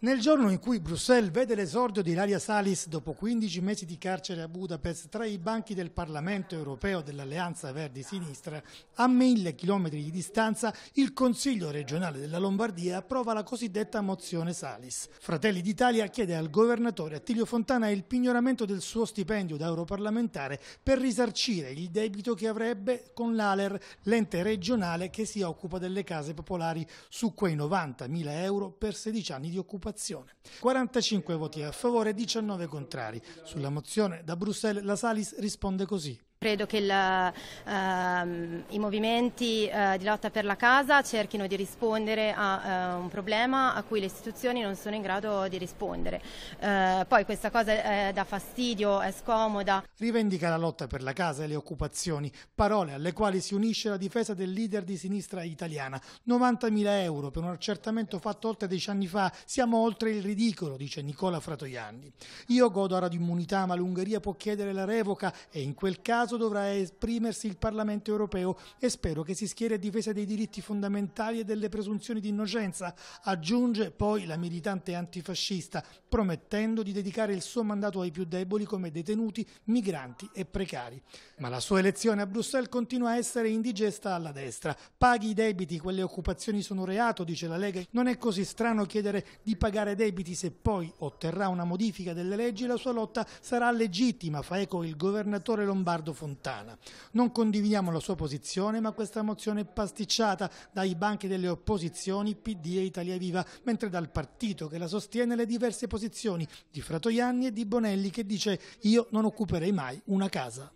Nel giorno in cui Bruxelles vede l'esordio di Ilaria Salis dopo 15 mesi di carcere a Budapest tra i banchi del Parlamento europeo dell'Alleanza Verdi-Sinistra, a mille chilometri di distanza il Consiglio regionale della Lombardia approva la cosiddetta mozione Salis. Fratelli d'Italia chiede al governatore Attilio Fontana il pignoramento del suo stipendio da europarlamentare per risarcire il debito che avrebbe con l'Aler, l'ente regionale che si occupa delle case popolari, su quei 90.000 euro per 16 anni di occupazione preoccupazione. 45 voti a favore, 19 contrari. Sulla mozione da Bruxelles la Salis risponde così. Credo che la, uh, ehm, i movimenti uh, di lotta per la casa cerchino di rispondere a uh, un problema a cui le istituzioni non sono in grado di rispondere. Eh, poi questa cosa dà fastidio, è scomoda. Rivendica la lotta per la casa e le occupazioni, parole alle quali si unisce la difesa del leader di sinistra italiana. 90.000 euro per un accertamento fatto oltre dieci anni fa, siamo oltre il ridicolo, dice Nicola Fratoianni. Io godo ora di immunità, ma l'Ungheria può chiedere la revoca e in quel caso caso dovrà esprimersi il Parlamento europeo e spero che si schieri a difesa dei diritti fondamentali e delle presunzioni di innocenza, aggiunge poi la militante antifascista, promettendo di dedicare il suo mandato ai più deboli come detenuti, migranti e precari. Ma la sua elezione a Bruxelles continua a essere indigesta alla destra. Paghi i debiti, quelle occupazioni sono reato, dice la Lega. Non è così strano chiedere di pagare debiti se poi otterrà una modifica delle leggi la sua lotta sarà legittima, fa eco il governatore lombardo Fontana. Non condividiamo la sua posizione, ma questa mozione è pasticciata dai banchi delle opposizioni PD e Italia Viva, mentre dal partito che la sostiene le diverse posizioni di Fratoianni e di Bonelli che dice io non occuperei mai una casa.